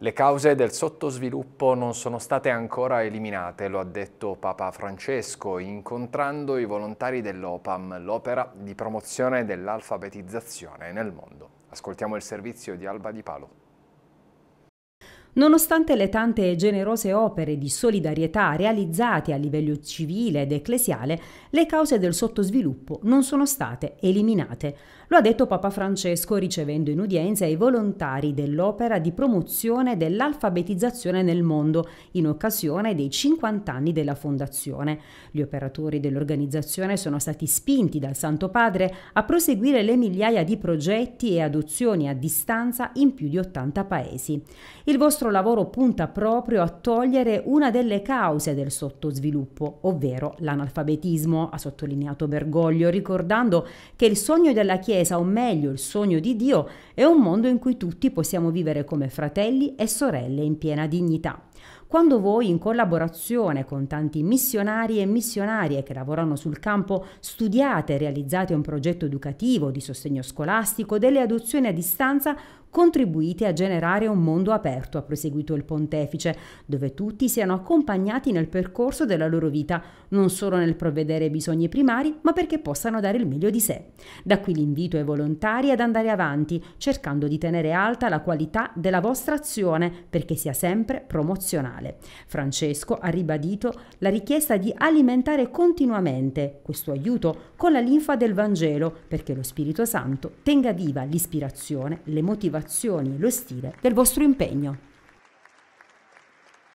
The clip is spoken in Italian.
Le cause del sottosviluppo non sono state ancora eliminate, lo ha detto Papa Francesco incontrando i volontari dell'OPAM, l'opera di promozione dell'alfabetizzazione nel mondo. Ascoltiamo il servizio di Alba Di Palo. Nonostante le tante e generose opere di solidarietà realizzate a livello civile ed ecclesiale, le cause del sottosviluppo non sono state eliminate. Lo ha detto Papa Francesco ricevendo in udienza i volontari dell'opera di promozione dell'alfabetizzazione nel mondo in occasione dei 50 anni della fondazione. Gli operatori dell'organizzazione sono stati spinti dal Santo Padre a proseguire le migliaia di progetti e adozioni a distanza in più di 80 paesi. Il vostro nostro lavoro punta proprio a togliere una delle cause del sottosviluppo, ovvero l'analfabetismo, ha sottolineato Bergoglio, ricordando che il sogno della Chiesa, o meglio il sogno di Dio, è un mondo in cui tutti possiamo vivere come fratelli e sorelle in piena dignità quando voi in collaborazione con tanti missionari e missionarie che lavorano sul campo studiate e realizzate un progetto educativo di sostegno scolastico delle adozioni a distanza contribuite a generare un mondo aperto, ha proseguito il pontefice, dove tutti siano accompagnati nel percorso della loro vita, non solo nel provvedere ai bisogni primari, ma perché possano dare il meglio di sé. Da qui l'invito ai volontari ad andare avanti, cercando di tenere alta la qualità della vostra azione, perché sia sempre promozionata mondiale. Francesco ha ribadito la richiesta di alimentare continuamente questo aiuto con la linfa del Vangelo perché lo Spirito Santo tenga viva l'ispirazione, le motivazioni e lo stile del vostro impegno.